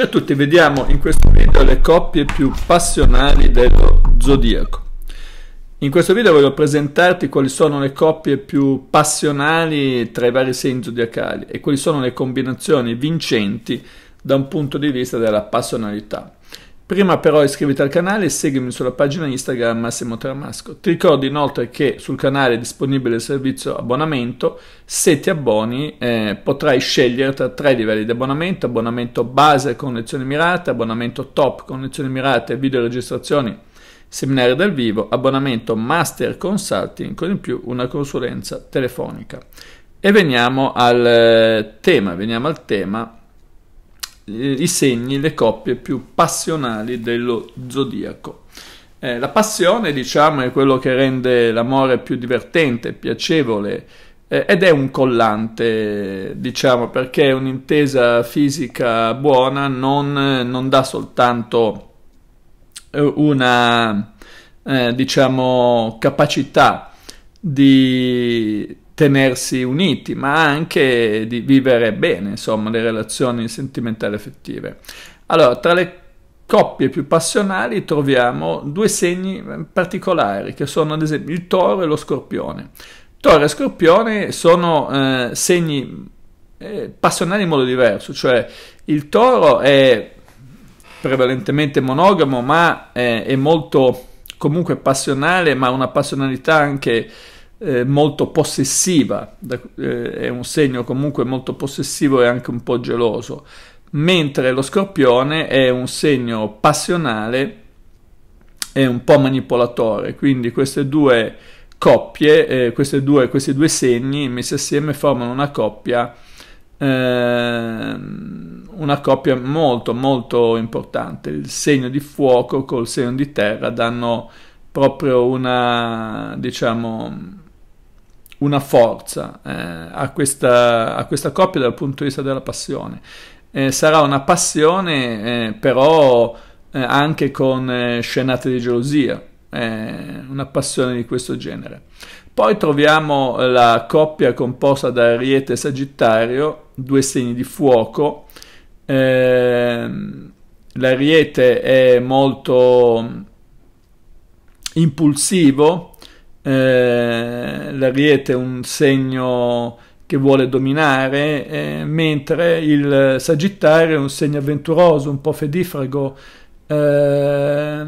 Ciao a tutti, vediamo in questo video le coppie più passionali dello zodiaco. In questo video voglio presentarti quali sono le coppie più passionali tra i vari segni zodiacali e quali sono le combinazioni vincenti da un punto di vista della passionalità. Prima però iscriviti al canale e seguimi sulla pagina Instagram Massimo Tramasco. Ti ricordo inoltre che sul canale è disponibile il servizio abbonamento. Se ti abboni eh, potrai scegliere tra tre livelli di abbonamento, abbonamento base con lezioni mirate, abbonamento top con lezioni mirate, video registrazioni, seminari dal vivo, abbonamento master consulting con in più una consulenza telefonica. E veniamo al eh, tema, veniamo al tema i segni, le coppie più passionali dello zodiaco. Eh, la passione, diciamo, è quello che rende l'amore più divertente, piacevole eh, ed è un collante, diciamo, perché un'intesa fisica buona non, non dà soltanto eh, una, eh, diciamo, capacità di tenersi uniti, ma anche di vivere bene, insomma, le relazioni sentimentali affettive. Allora, tra le coppie più passionali troviamo due segni eh, particolari, che sono ad esempio il toro e lo scorpione. Toro e scorpione sono eh, segni eh, passionali in modo diverso, cioè il toro è prevalentemente monogamo, ma è, è molto comunque passionale, ma una passionalità anche eh, molto possessiva, da, eh, è un segno comunque molto possessivo e anche un po' geloso, mentre lo scorpione è un segno passionale e un po' manipolatore, quindi queste due coppie, eh, queste due, questi due segni messi assieme formano una coppia ehm, una coppia molto molto importante il segno di fuoco col segno di terra danno proprio una diciamo una forza eh, a, questa, a, questa, coppia dal punto di vista della passione. Eh, sarà una passione eh, però eh, anche con eh, scenate di gelosia, eh, una passione di questo genere. Poi troviamo la coppia composta da Ariete e Sagittario, due segni di fuoco. Ehm, L'Ariete è molto impulsivo, eh, l'ariete è un segno che vuole dominare, eh, mentre il sagittario è un segno avventuroso, un po' fedifrago, eh,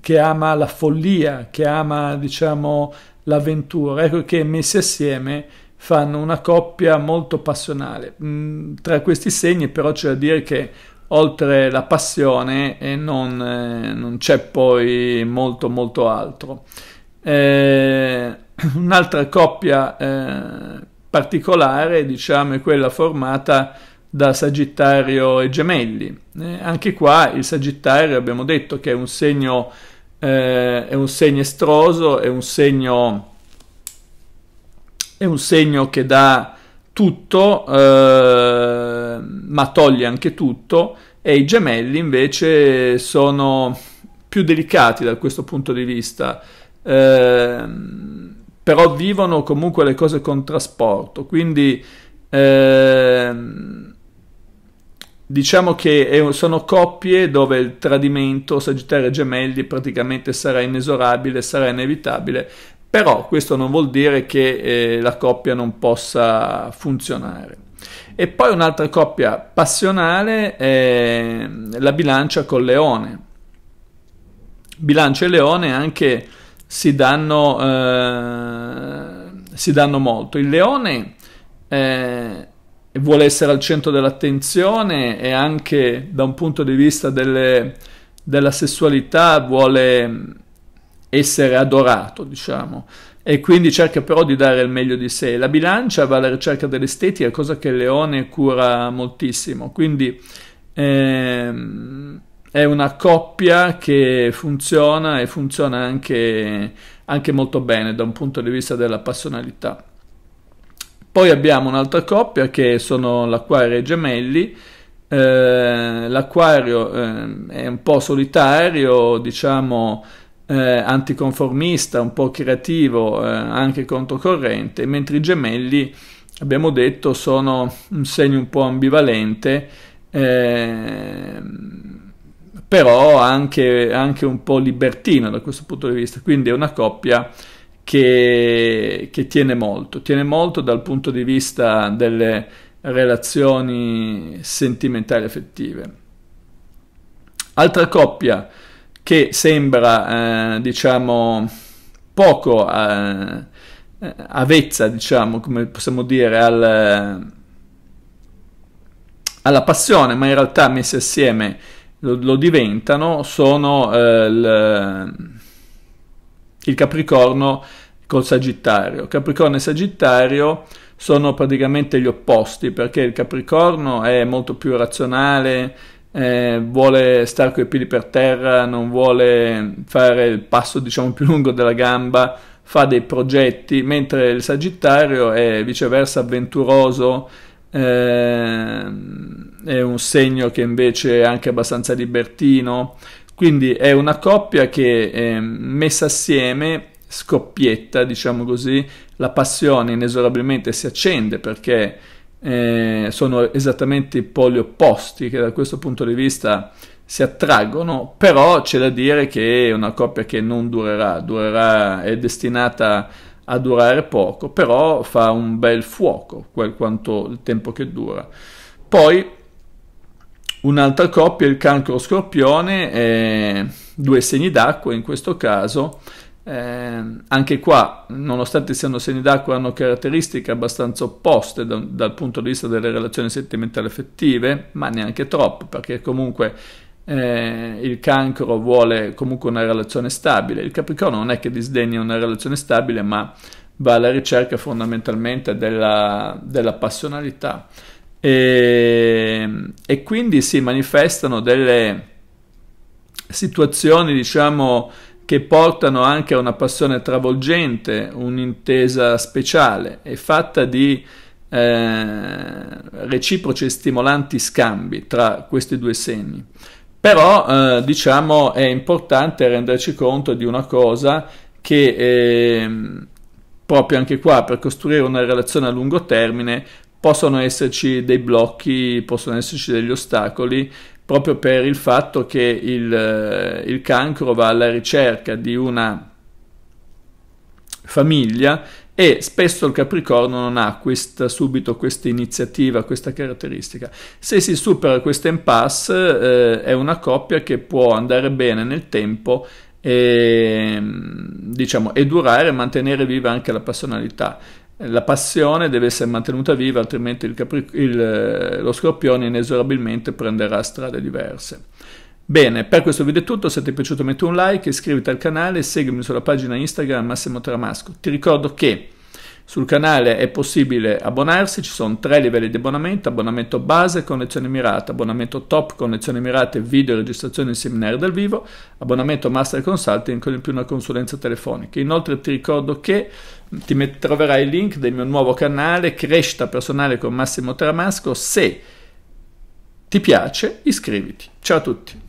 che ama la follia, che ama, diciamo, l'avventura. Ecco che messi assieme fanno una coppia molto passionale. Mm, tra questi segni però c'è da dire che oltre la passione eh, non, eh, non c'è poi molto molto altro. Eh, un'altra coppia eh, particolare, diciamo, è quella formata da Sagittario e Gemelli. Eh, anche qua il Sagittario abbiamo detto che è un segno, eh, è un segno estroso, è un segno, è un segno che dà tutto, eh, ma toglie anche tutto, e i gemelli invece sono più delicati da questo punto di vista Ehm, però vivono comunque le cose con trasporto, quindi ehm, diciamo che sono coppie dove il tradimento Sagittario e Gemelli praticamente sarà inesorabile, sarà inevitabile, però questo non vuol dire che eh, la coppia non possa funzionare. E poi un'altra coppia passionale è ehm, la bilancia con leone. Bilancia e leone anche si danno, eh, si danno molto. Il leone eh, vuole essere al centro dell'attenzione e anche da un punto di vista delle, della sessualità vuole mm, essere adorato, diciamo, e quindi cerca però di dare il meglio di sé. La bilancia va alla ricerca dell'estetica, cosa che il leone cura moltissimo, quindi... Ehm, è una coppia che funziona e funziona anche, anche molto bene da un punto di vista della passionalità. Poi abbiamo un'altra coppia che sono l'acquario e i gemelli. Eh, l'acquario eh, è un po' solitario, diciamo eh, anticonformista, un po' creativo, eh, anche controcorrente, mentre i gemelli, abbiamo detto, sono un segno un po' ambivalente. Eh, però anche, anche, un po' libertino da questo punto di vista, quindi è una coppia che, che tiene molto, tiene molto dal punto di vista delle relazioni sentimentali affettive. Altra coppia che sembra, eh, diciamo, poco eh, avezza, diciamo, come possiamo dire, al, alla passione, ma in realtà messa assieme lo, lo diventano sono eh, il, Capricorno col Sagittario. Capricorno e Sagittario sono praticamente gli opposti perché il Capricorno è molto più razionale, eh, vuole stare coi piedi per terra, non vuole fare il passo diciamo più lungo della gamba, fa dei progetti, mentre il Sagittario è viceversa avventuroso Ehm, è un segno che invece è anche abbastanza libertino, quindi è una coppia che ehm, messa assieme scoppietta, diciamo così, la passione inesorabilmente si accende perché eh, sono esattamente i poli opposti che da questo punto di vista si attraggono, però c'è da dire che è una coppia che non durerà, durerà è destinata a a durare poco, però fa un bel fuoco quel quanto il tempo che dura. Poi un'altra coppia, il cancro scorpione, eh, due segni d'acqua in questo caso. Eh, anche qua, nonostante siano segni d'acqua, hanno caratteristiche abbastanza opposte da, dal punto di vista delle relazioni sentimentali affettive, ma neanche troppo, perché comunque eh, il cancro vuole comunque una relazione stabile, il capricorno non è che disdegna una relazione stabile ma va alla ricerca fondamentalmente della, della passionalità e, e, quindi si manifestano delle situazioni diciamo che portano anche a una passione travolgente, un'intesa speciale, e fatta di eh, reciproci e stimolanti scambi tra questi due segni. Però eh, diciamo è importante renderci conto di una cosa che eh, proprio anche qua per costruire una relazione a lungo termine possono esserci dei blocchi, possono esserci degli ostacoli proprio per il fatto che il, eh, il cancro va alla ricerca di una famiglia e spesso il Capricorno non ha questa, subito questa iniziativa, questa caratteristica. Se si supera questa impasse eh, è una coppia che può andare bene nel tempo e, mm, diciamo, e durare e mantenere viva anche la personalità. La passione deve essere mantenuta viva, altrimenti il il, eh, lo scorpione inesorabilmente prenderà strade diverse. Bene, per questo video è tutto, se ti è piaciuto metti un like, iscriviti al canale e seguimi sulla pagina Instagram Massimo Tramasco. Ti ricordo che sul canale è possibile abbonarsi, ci sono tre livelli di abbonamento, abbonamento base, connezione mirata, abbonamento top, connezione mirata, video, registrazione seminari dal vivo, abbonamento master consulting con in più una consulenza telefonica. Inoltre ti ricordo che ti troverai il link del mio nuovo canale Crescita Personale con Massimo Tramasco, se ti piace iscriviti. Ciao a tutti!